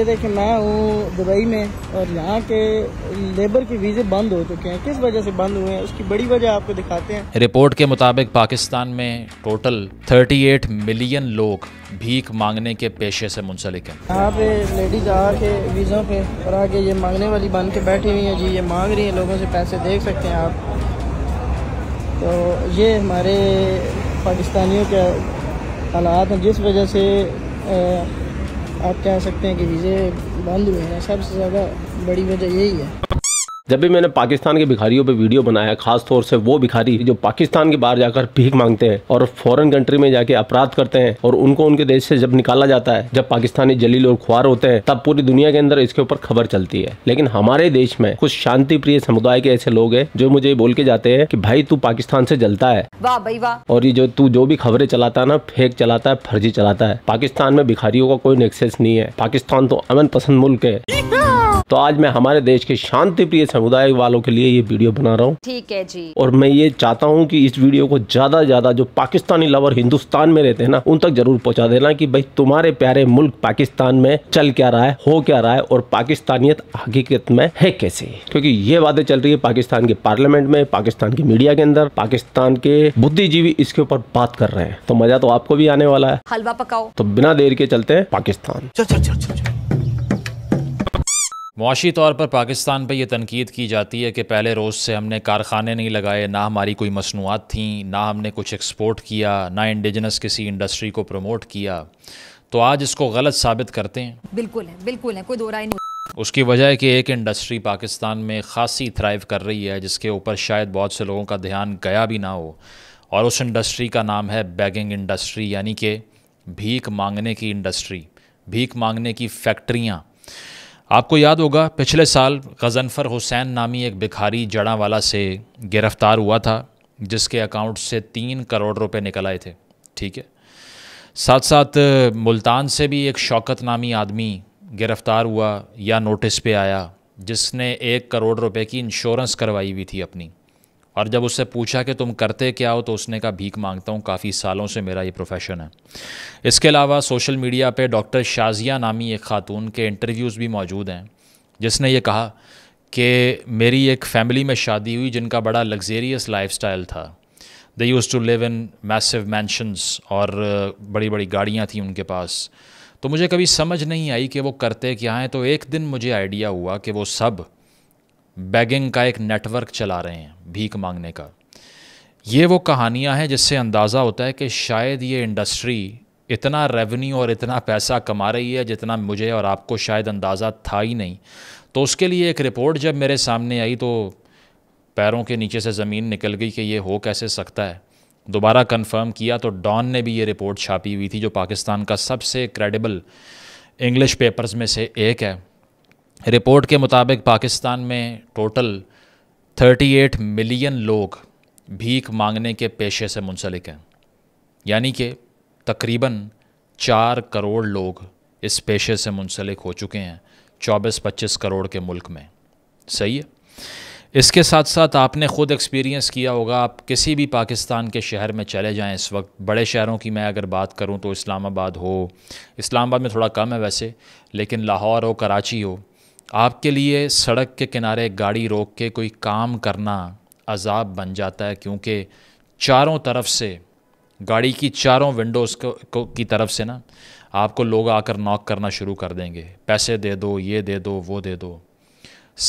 ये देखे मैं हूँ दुबई में और यहाँ के लेबर के वीज़े बंद हो चुके हैं किस वजह से बंद हुए हैं उसकी बड़ी वजह आपको दिखाते हैं रिपोर्ट के मुताबिक पाकिस्तान में टोटल 38 मिलियन लोग भीख मांगने के पेशे से मुंसलिक हैं यहाँ पे लेडीज आके वीज़ों पे और आगे ये मांगने वाली बन के बैठी हुई है जी ये मांग रही है लोगों से पैसे देख सकते हैं आप तो ये हमारे पाकिस्तानियों के हालात हैं जिस वजह से आप कह सकते हैं कि वीज़े बंद हुए हैं सबसे ज़्यादा बड़ी वजह यही है जब भी मैंने पाकिस्तान के भिखारियों पे वीडियो बनाया खास तौर से वो भिखारी जो पाकिस्तान के बाहर जाकर भीख मांगते हैं और फॉरेन कंट्री में जाके अपराध करते हैं और उनको उनके देश से जब निकाला जाता है जब पाकिस्तानी जलील और खुआर होते हैं तब पूरी दुनिया के अंदर इसके ऊपर खबर चलती है लेकिन हमारे देश में कुछ शांति प्रिय समुदाय के ऐसे लोग है जो मुझे बोल के जाते हैं की भाई तू पाकिस्तान से जलता है वाह भाई वाह और ये जो तू जो भी खबरें चलाता है ना फेक चलाता है फर्जी चलाता है पाकिस्तान में भिखारियों का कोई नेक्सेस नहीं है पाकिस्तान तो अमन पसंद मुल्क है तो आज मैं हमारे देश के शांति प्रिय समुदाय वालों के लिए ये वीडियो बना रहा हूँ ठीक है जी और मैं ये चाहता हूँ कि इस वीडियो को ज्यादा ज्यादा जो पाकिस्तानी लवर हिंदुस्तान में रहते हैं ना उन तक जरूर पहुँचा देना की भाई तुम्हारे प्यारे मुल्क पाकिस्तान में चल क्या रहा है हो क्या रहा है और पाकिस्तानियत हकीकत में है कैसे क्योंकि ये बातें चल रही है पाकिस्तान के पार्लियामेंट में पाकिस्तान की मीडिया के अंदर पाकिस्तान के बुद्धिजीवी इसके ऊपर बात कर रहे हैं तो मजा तो आपको भी आने वाला है हलवा पकाओ तो बिना देर के चलते हैं पाकिस्तान चल चल चल चल मुआशी तौर पर पाकिस्तान पर यह तनकीद की जाती है कि पहले रोज़ से हमने कारखाने नहीं लगाए ना हमारी कोई मसनूआत थी ना हमने कुछ एक्सपोर्ट किया ना इंडिजनस किसी इंडस्ट्री को प्रमोट किया तो आज इसको गलत साबित करते हैं बिल्कुल है बिल्कुल है कोई दो राय नहीं उसकी वजह है कि एक इंडस्ट्री पाकिस्तान में खासी थ्राइव कर रही है जिसके ऊपर शायद बहुत से लोगों का ध्यान गया भी ना हो और उस इंडस्ट्री का नाम है बैगिंग इंडस्ट्री यानी कि भीख मांगने की इंडस्ट्री भीख मांगने की फैक्ट्रियाँ आपको याद होगा पिछले साल गजनफर हुसैन नामी एक भिखारी जड़ावाला से गिरफ़्तार हुआ था जिसके अकाउंट से तीन करोड़ रुपए निकल आए थे ठीक है साथ साथ मुल्तान से भी एक शौकत नामी आदमी गिरफ़्तार हुआ या नोटिस पे आया जिसने एक करोड़ रुपए की इंश्योरेंस करवाई हुई थी अपनी और जब उससे पूछा कि तुम करते क्या हो तो उसने कहा भीख मांगता हूँ काफ़ी सालों से मेरा ये प्रोफेशन है इसके अलावा सोशल मीडिया पे डॉक्टर शाजिया नामी एक खातून के इंटरव्यूज़ भी मौजूद हैं जिसने ये कहा कि मेरी एक फैमिली में शादी हुई जिनका बड़ा लग्जेरियस लाइफ था they use to live in massive mansions और बड़ी बड़ी गाड़ियाँ थी उनके पास तो मुझे कभी समझ नहीं आई कि वो करते क्या हैं तो एक दिन मुझे आइडिया हुआ कि वो सब बैगिंग का एक नेटवर्क चला रहे हैं भीख मांगने का ये वो कहानियाँ हैं जिससे अंदाज़ा होता है कि शायद ये इंडस्ट्री इतना रेवेन्यू और इतना पैसा कमा रही है जितना मुझे और आपको शायद अंदाज़ा था ही नहीं तो उसके लिए एक रिपोर्ट जब मेरे सामने आई तो पैरों के नीचे से ज़मीन निकल गई कि ये हो कैसे सकता है दोबारा कंफर्म किया तो डॉन ने भी ये रिपोर्ट छापी हुई थी जो पाकिस्तान का सबसे क्रेडिबल इंग्लिश पेपर्स में से एक है रिपोर्ट के मुताबिक पाकिस्तान में टोटल 38 मिलियन लोग भीख मांगने के पेशे से मुंसलिक हैं यानी कि तकरीबन चार करोड़ लोग इस पेशे से मुंसलिक हो चुके हैं 24-25 करोड़ के मुल्क में सही है इसके साथ साथ आपने ख़ुद एक्सपीरियंस किया होगा आप किसी भी पाकिस्तान के शहर में चले जाएं इस वक्त बड़े शहरों की मैं अगर बात करूं तो इस्लामाबाद हो इस्लामाबाद में थोड़ा कम है वैसे लेकिन लाहौर हो कराची हो आपके लिए सड़क के किनारे गाड़ी रोक के कोई काम करना अजाब बन जाता है क्योंकि चारों तरफ से गाड़ी की चारों विंडोज़ को, को की तरफ से ना आपको लोग आकर नॉक करना शुरू कर देंगे पैसे दे दो ये दे दो वो दे दो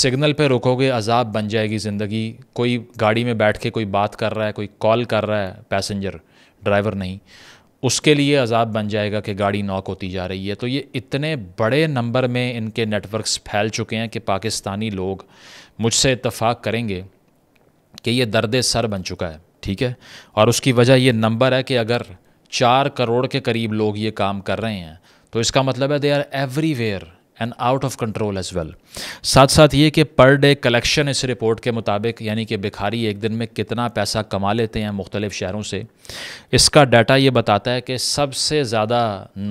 सिग्नल पे रुकोगे अजाब बन जाएगी ज़िंदगी कोई गाड़ी में बैठ के कोई बात कर रहा है कोई कॉल कर रहा है पैसेंजर ड्राइवर नहीं उसके लिए अजाब बन जाएगा कि गाड़ी नॉक होती जा रही है तो ये इतने बड़े नंबर में इनके नेटवर्क्स फैल चुके हैं कि पाकिस्तानी लोग मुझसे इतफ़ाक़ करेंगे कि ये दर्द सर बन चुका है ठीक है और उसकी वजह ये नंबर है कि अगर चार करोड़ के करीब लोग ये काम कर रहे हैं तो इसका मतलब है they are everywhere and out of control as well साथ साथ ये कि पर डे कलेक्शन इस रिपोर्ट के मुताबिक यानी कि भिखारी एक दिन में कितना पैसा कमा लेते हैं मुख्तलिफ़ शहरों से इसका डाटा ये बताता है कि सबसे ज़्यादा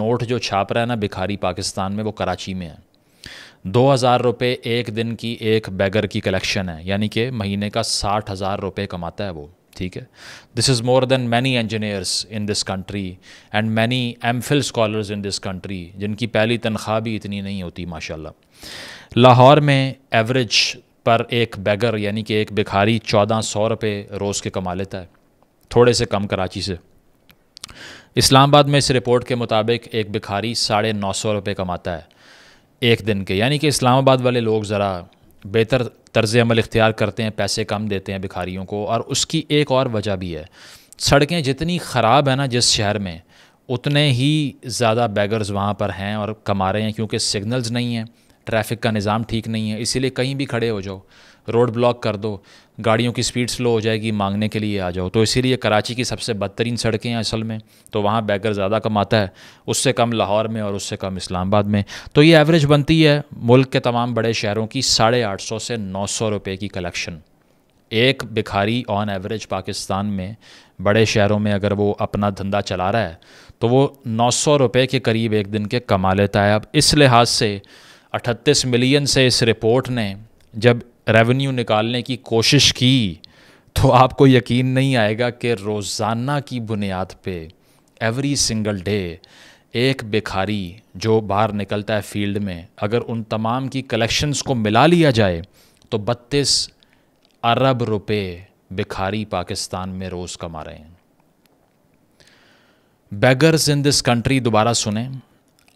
नोट जो छाप रहा है ना भिखारी पाकिस्तान में वो कराची में है दो हज़ार रुपये एक दिन की एक बैगर की कलेक्शन है यानी कि महीने का साठ हज़ार रुपये कमाता है वो ठीक है this is more than many engineers in this country and many M Phil scholars in this country जिनकी पहली तनख्वाह भी इतनी नहीं होती माशाल्लाह लाहौर में एवरेज पर एक बैगर यानी कि एक भिखारी चौदह सौ रुपये रोज़ के कमा लेता है थोड़े से कम कराची से इस्लामाबाद में इस रिपोर्ट के मुताबिक एक भिखारी साढ़े नौ सौ रुपये कमाता है एक दिन के यानी कि इस्लामाबाद वाले लोग ज़रा बेहतर तर्ज अमल इख्तियार करते हैं पैसे कम देते हैं भिखारियों को और उसकी एक और वजह भी है सड़कें जितनी ख़राब हैं ना जिस शहर में उतने ही ज़्यादा बैगर्स वहाँ पर हैं और कमा रहे हैं क्योंकि सिग्नल्स नहीं हैं ट्रैफिक का निज़ाम ठीक नहीं है इसीलिए कहीं भी खड़े हो जाओ रोड ब्लॉक कर दो गाड़ियों की स्पीड स्लो हो जाएगी मांगने के लिए आ जाओ तो इसीलिए कराची की सबसे बदतरीन सड़कें हैं असल में तो वहाँ बैगर ज़्यादा कमाता है उससे कम लाहौर में और उससे कम इस्लामाबाद में तो ये एवरेज बनती है मुल्क के तमाम बड़े शहरों की साढ़े आठ सौ से नौ सौ रुपये की कलेक्शन एक भिखारी ऑन एवरेज पाकिस्तान में बड़े शहरों में अगर वो अपना धंधा चला रहा है तो वो नौ सौ रुपये के करीब एक दिन के कमा लेता है अब इस लिहाज से अठतीस मिलियन से इस रिपोर्ट ने जब रेवेन्यू निकालने की कोशिश की तो आपको यकीन नहीं आएगा कि रोज़ाना की बुनियाद पे एवरी सिंगल डे एक भिखारी जो बाहर निकलता है फील्ड में अगर उन तमाम की कलेक्शंस को मिला लिया जाए तो बत्तीस अरब रुपए भिखारी पाकिस्तान में रोज़ कमा रहे हैं बेगर्स इन दिस कंट्री दोबारा सुने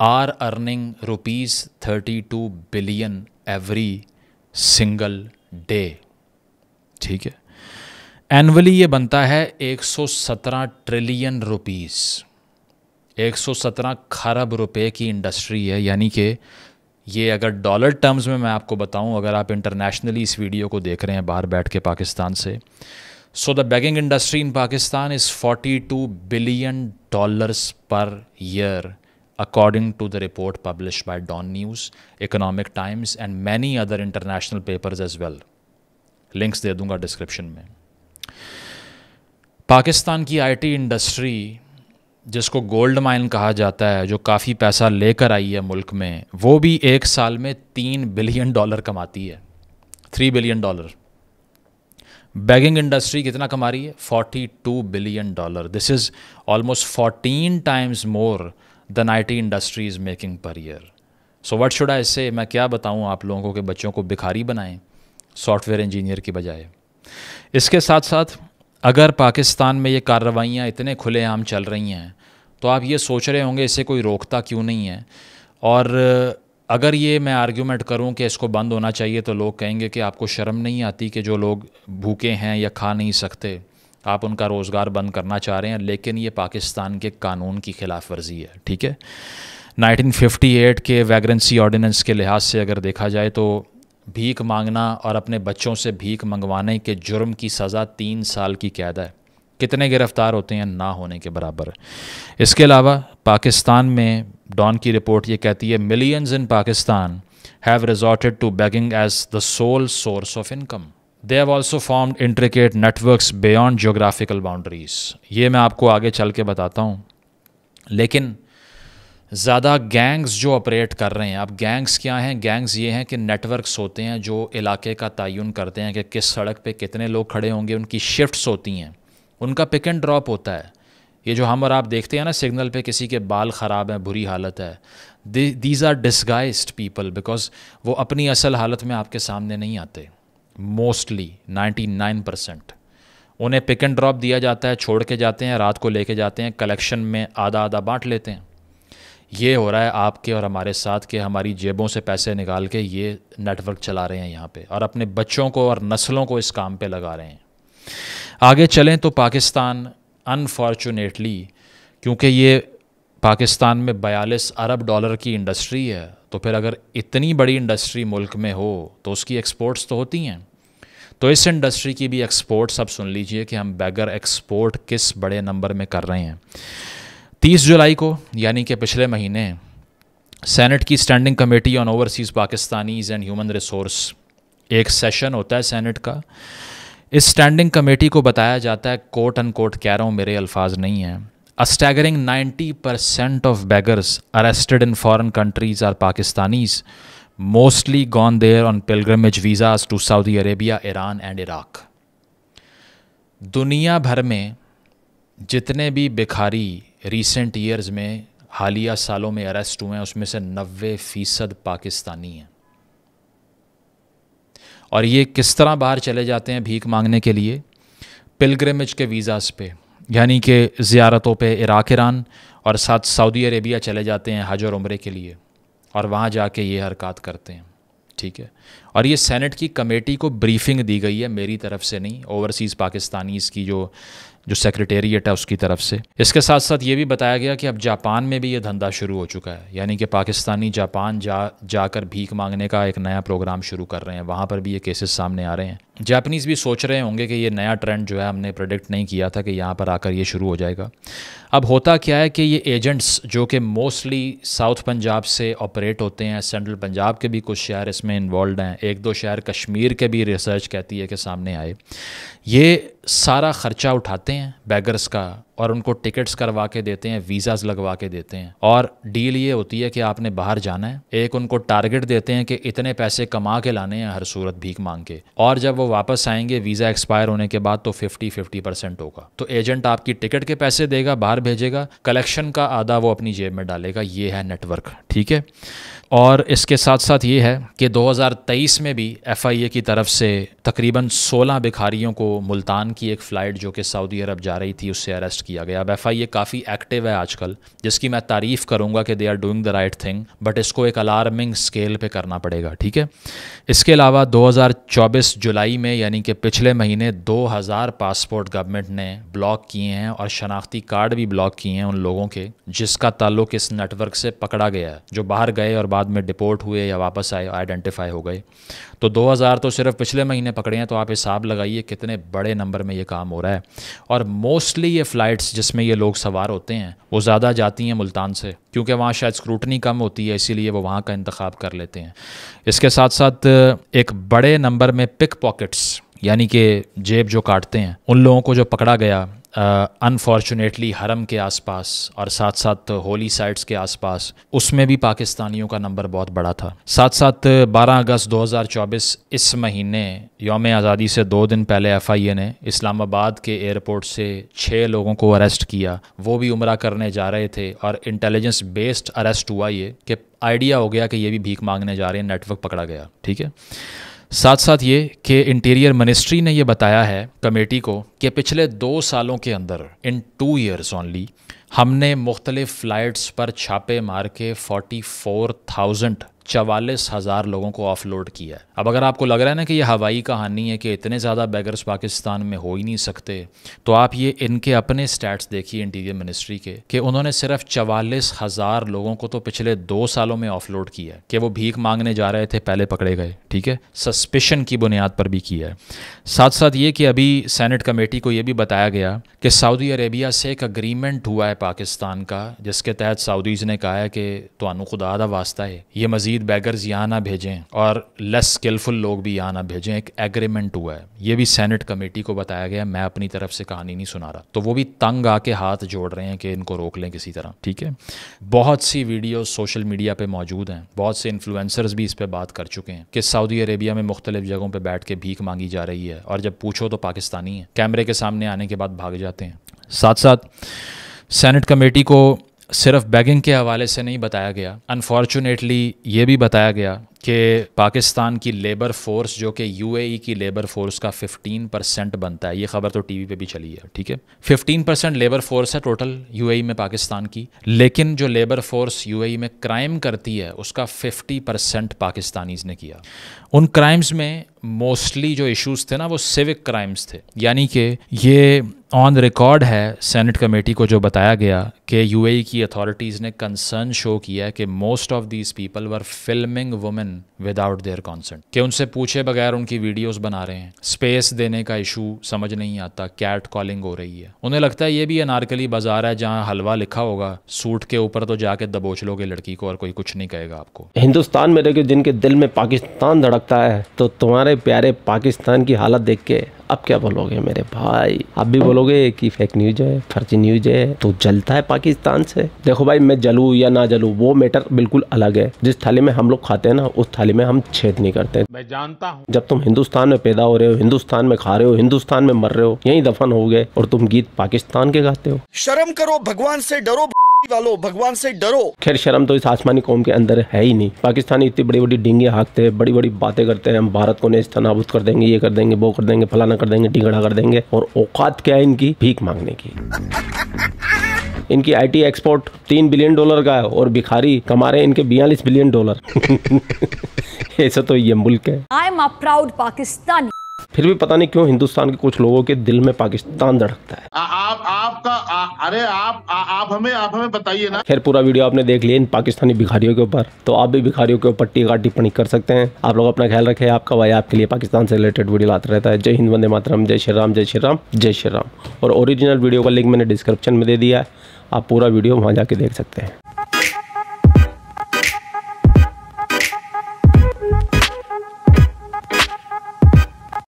are earning rupees thirty two billion every single day ठीक है एनुअली ये बनता है 117 ट्रिलियन रुपीस 117 खरब रुपए की इंडस्ट्री है यानी कि ये अगर डॉलर टर्म्स में मैं आपको बताऊं अगर आप इंटरनेशनली इस वीडियो को देख रहे हैं बाहर बैठ के पाकिस्तान से so the begging industry in Pakistan is 42 billion dollars per year according to the report published by Dawn News, Economic Times, and many other international papers as well. Links दे दूंगा डिस्क्रिप्शन में पाकिस्तान की आईटी इंडस्ट्री जिसको gold mine कहा जाता है जो काफ़ी पैसा लेकर आई है मुल्क में वो भी एक साल में तीन बिलियन डॉलर कमाती है three billion dollar begging industry कितना कमा रही है forty two billion dollar this is almost fourteen times more than T industry is making per year so what should I say मैं क्या बताऊँ आप लोगों को कि बच्चों को भिखारी बनाएं सॉफ्टवेयर इंजीनियर की बजाय इसके साथ साथ अगर पाकिस्तान में ये कार्रवाइयाँ इतने खुलेआम चल रही हैं तो आप ये सोच रहे होंगे इसे कोई रोकता क्यों नहीं है और अगर ये मैं आर्ग्यूमेंट करूं कि इसको बंद होना चाहिए तो लोग कहेंगे कि आपको शर्म नहीं आती कि जो लोग भूखे हैं या खा नहीं सकते आप उनका रोज़गार बंद करना चाह रहे हैं लेकिन ये पाकिस्तान के कानून की खिलाफ वर्जी है ठीक है 1958 के वैग्रेंसी ऑर्डिनेंस के लिहाज से अगर देखा जाए तो भीख मांगना और अपने बच्चों से भीख मंगवाने के जुर्म की सज़ा तीन साल की कैद है कितने गिरफ़्तार होते हैं ना होने के बराबर इसके अलावा पाकिस्तान में डॉन की रिपोर्ट ये कहती है millions in Pakistan have resorted to begging as the sole source of income they have also formed intricate networks beyond geographical boundaries ये मैं आपको आगे चल के बताता हूँ लेकिन ज़्यादा गैंग्स जो ऑपरेट कर रहे हैं अब गैंग्स क्या हैं गैंग्स ये हैं कि नेटवर्क्स होते हैं जो इलाके का तयन करते हैं कि किस सड़क पे कितने लोग खड़े होंगे उनकी शिफ्ट्स होती हैं उनका पिक एंड ड्रॉप होता है ये जो हम और आप देखते हैं ना सिग्नल पे किसी के बाल ख़राब हैं बुरी हालत है these are disguised people because वो अपनी असल हालत में आपके सामने नहीं आते मोस्टली 99 परसेंट उन्हें पिक एंड ड्रॉप दिया जाता है छोड़ के जाते हैं रात को लेके जाते हैं कलेक्शन में आधा आधा बांट लेते हैं ये हो रहा है आपके और हमारे साथ के हमारी जेबों से पैसे निकाल के ये नेटवर्क चला रहे हैं यहाँ पे और अपने बच्चों को और नस्लों को इस काम पे लगा रहे हैं आगे चलें तो पाकिस्तान अनफॉर्चुनेटली क्योंकि ये पाकिस्तान में बयालीस अरब डॉलर की इंडस्ट्री है तो फिर अगर इतनी बड़ी इंडस्ट्री मुल्क में हो तो उसकी एक्सपोर्ट्स तो होती हैं तो इस इंडस्ट्री की भी एक्सपोर्ट्स आप सुन लीजिए कि हम बैगर एक्सपोर्ट किस बड़े नंबर में कर रहे हैं 30 जुलाई को यानी कि पिछले महीने सेनेट की standing committee on overseas Pakistanis and human resource एक सेशन होता है सेनेट का इस स्टैंडिंग कमेटी को बताया जाता है कोट अन कोट कह रहा हूँ मेरे अल्फाज नहीं हैं A staggering 90% of beggars arrested in foreign countries are Pakistanis, mostly gone there on pilgrimage visas to Saudi Arabia, Iran, and Iraq. दुनिया भर में जितने भी भिखारी रिसेंट ईयर्स में हालिया सालों में अरेस्ट हुए हैं उसमें से 90 फ़ीसद पाकिस्तानी हैं और ये किस तरह बाहर चले जाते हैं भीख मांगने के लिए पिलग्रेमेज के वीज़ाज़ पे यानी कि ज़्यारतों पे इराक ईरान और साथ सऊदी अरेबिया चले जाते हैं हज और उम्र के लिए और वहाँ जाके ये हरकत करते हैं ठीक है और ये सेनेट की कमेटी को ब्रीफिंग दी गई है मेरी तरफ से नहीं ओवरसीज़ पाकिस्तानीज़ की जो जो सेक्रेटेरिएट है उसकी तरफ से इसके साथ साथ ये भी बताया गया कि अब जापान में भी ये धंधा शुरू हो चुका है यानी कि पाकिस्तानी जापान जा जाकर भीख मांगने का एक नया प्रोग्राम शुरू कर रहे हैं वहाँ पर भी ये केसेस सामने आ रहे हैं जापानीज़ भी सोच रहे होंगे कि ये नया ट्रेंड जो है हमने प्रोडिक्ट नहीं किया था कि यहाँ पर आकर ये शुरू हो जाएगा अब होता क्या है कि ये एजेंट्स जो कि मोस्टली साउथ पंजाब से ऑपरेट होते हैं सेंट्रल पंजाब के भी कुछ शहर इसमें इन्वॉल्व हैं एक दो शहर कश्मीर के भी रिसर्च कहती है कि सामने आए ये सारा ख़र्चा उठाते हैं बैगर्स का और उनको टिकट्स करवा के देते हैं वीज़ाज लगवा के देते हैं और डील ये होती है कि आपने बाहर जाना है एक उनको टारगेट देते हैं कि इतने पैसे कमा के लाने हैं हर सूरत भीख मांग के और जब वो वो वापस आएंगे वीज़ा एक्सपायर होने के बाद तो 50 50 परसेंट होगा तो एजेंट आपकी टिकट के पैसे देगा बाहर भेजेगा कलेक्शन का आधा वो अपनी जेब में डालेगा ये है नेटवर्क ठीक है और इसके साथ साथ ये है कि 2023 में भी एफआईए की तरफ से तकरीबन 16 भिखारियों को मुल्तान की एक फ़्लाइट जो कि सऊदी अरब जा रही थी उससे अरेस्ट किया गया अब एफआईए काफ़ी एक्टिव है आजकल जिसकी मैं तारीफ़ करूंगा कि they are doing the right thing but इसको एक अलार्मिंग स्केल पर करना पड़ेगा ठीक है इसके अलावा दो जुलाई में यानी कि पिछले महीने दो पासपोर्ट गवर्नमेंट ने ब्लॉक किए हैं और शनाख्ती कार्ड भी ब्लॉक किए हैं उन लोगों के जिसका ताल्लुक इस नेटवर्क से पकड़ा गया है जो बाहर गए और बाद बाद में डिपोर्ट हुए या वापस आए आइडेंटिफाई हो गए तो 2000 तो सिर्फ पिछले महीने पकड़े हैं तो आप हिसाब लगाइए कितने बड़े नंबर में ये काम हो रहा है और मोस्टली ये फ़्लाइट्स जिसमें ये लोग सवार होते हैं वो ज़्यादा जाती हैं मुल्तान से क्योंकि वहाँ शायद स्क्रूटनी कम होती है इसीलिए वो वहाँ का इंतखब कर लेते हैं इसके साथ साथ एक बड़े नंबर में पिक पॉकेट्स यानी कि जेब जो काटते हैं उन लोगों को जो पकड़ा गया अनफॉर्चुनेटली uh, हरम के आसपास और साथ साथ होली साइट्स के आसपास उसमें भी पाकिस्तानियों का नंबर बहुत बड़ा था साथ साथ 12 अगस्त 2024 इस महीने योम आज़ादी से दो दिन पहले ए ने इस्लामाबाद के एयरपोर्ट से छः लोगों को अरेस्ट किया वो भी उम्र करने जा रहे थे और इंटेलिजेंस बेस्ड अरेस्ट हुआ ये कि आइडिया हो गया कि ये भी भीख मांगने जा रहे हैं नेटवर्क पकड़ा गया ठीक है साथ साथ ये कि इंटीरियर मिनिस्ट्री ने ये बताया है कमेटी को कि पिछले दो सालों के अंदर इन टू ईयर्स ओनली हमने मुख्तलिफ फ्लाइट्स पर छापे मार के फोर्टी फोर थाउजेंड चवालीस हज़ार लोगों को ऑफलोड किया है अब अगर आपको लग रहा है ना कि यह हवाई कहानी है कि इतने ज़्यादा बैगर्स पाकिस्तान में हो ही नहीं सकते तो आप ये इनके अपने स्टैट्स देखिए इंटीरियर मिनिस्ट्री के कि उन्होंने सिर्फ चवालीस हज़ार लोगों को तो पिछले दो सालों में ऑफलोड किया है कि वो भीख मांगने जा रहे थे पहले पकड़े गए ठीक है सस्पेशन की बुनियाद पर भी किया है साथ साथ ये कि अभी सैनट कमेटी को ये भी बताया गया कि सऊदी अरेबिया से एक अग्रीमेंट हुआ है पाकिस्तान का जिसके तहत सऊदीज़ ने कहा है कि तो खुदा वास्ता है ये मज़ीद मज़ीद बैगर्स यहाँ ना भेजें और लेस स्किलफुल लोग भी यहाँ ना भेजें एक एग्रीमेंट हुआ है ये भी सेनेट कमेटी को बताया गया मैं अपनी तरफ से कहानी नहीं सुना रहा तो वो भी तंग आके हाथ जोड़ रहे हैं कि इनको रोक लें किसी तरह ठीक है बहुत सी वीडियो सोशल मीडिया पर मौजूद हैं बहुत से इन्फ्लुंसर्स भी इस पर बात कर चुके हैं कि सऊदी अरेबिया में मुख्तलिफ जगहों पर बैठ के भीख मांगी जा रही है और जब पूछो तो पाकिस्तानी है कैमरे के सामने आने के बाद भाग जाते हैं साथ साथ सेनेट कमेटी को सिर्फ बैगिंग के हवाले से नहीं बताया गया अनफॉर्चुनेटली ये भी बताया गया कि पाकिस्तान की लेबर फोर्स जो कि यूएई e की लेबर फोर्स का 15 परसेंट बनता है ये खबर तो टीवी पे भी चली है ठीक है 15 परसेंट लेबर फोर्स है टोटल यूएई e में पाकिस्तान की लेकिन जो लेबर फोर्स यूएई में क्राइम करती है उसका 50 परसेंट पाकिस्तानीज ने किया उन क्राइम्स में मोस्टली जो इश्यूज थे ना वो सिविक क्राइम्स थे यानी कि ये ऑन रिकॉर्ड है सेनेट कमेटी को जो बताया गया कि यूएई e की अथॉरिटीज़ ने कंसर्न शो किया है कि most of these people were filming women without their consent कि उनसे पूछे बगैर उनकी वीडियोस बना रहे हैं स्पेस देने का इशू समझ नहीं आता कैट कॉलिंग हो रही है उन्हें लगता है ये भी अनारकली बाजार है जहाँ हलवा लिखा होगा सूट के ऊपर तो जाके दबोच लोगे लड़की को और कोई कुछ नहीं कहेगा आपको हिंदुस्तान में रह जिनके दिल में पाकिस्तान धड़कता है तो तुम्हारे प्यारे पाकिस्तान की हालत देख के अब क्या बोलोगे मेरे भाई आप भी बोलोगे कि फेक न्यूज है फर्जी न्यूज है तो जलता है पाकिस्तान से देखो भाई मैं जलू या ना जलू वो मैटर बिल्कुल अलग है जिस थाली में हम लोग खाते हैं ना उस थाली में हम छेद नहीं करते मैं जानता हूँ जब तुम हिंदुस्तान में पैदा हो रहे हो हिंदुस्तान में खा रहे हो हिंदुस्तान में मर रहे हो यही दफन हो गए और तुम गीत पाकिस्तान के गाते हो शर्म करो भगवान से डरो वालों भगवान से डरो खैर शर्म तो इस आसमानी कौम के अंदर है ही नहीं पाकिस्तानी इतनी बड़ी बड़ी डिंगे हाँकते हैं बड़ी बड़ी बातें करते हैं हम भारत को नेस्त नाबूद कर देंगे ये कर देंगे वो कर देंगे फलाना कर देंगे टिंगड़ा कर देंगे और औकात क्या है इनकी भीख मांगने की इनकी आईटी एक्सपोर्ट तीन बिलियन डॉलर का है और भिखारी कमा रहे हैं इनके बयालीस बिलियन डॉलर ऐसा तो ये मुल्क है I am a proud Pakistani फिर भी पता नहीं क्यों हिंदुस्तान के कुछ लोगों के दिल में पाकिस्तान धड़कता है आ, आप आपका अरे आप आ, आप हमें आप हमें बताइए ना खैर पूरा वीडियो आपने देख लिया इन पाकिस्तानी भिखारियों के ऊपर तो आप भी भिखारियों के ऊपर टीका टिप्पणी कर सकते हैं आप लोग अपना ख्याल रखें आपका भाई आपके लिए पाकिस्तान से रिलेटेड वीडियो लाता रहता है जय हिंद वंदे मातरम जय श्री राम जय श्री राम जय श्री राम और ओरिजिनल वीडियो का लिंक मैंने डिस्क्रिप्शन में दे दिया है आप पूरा वीडियो वहाँ जाके देख सकते हैं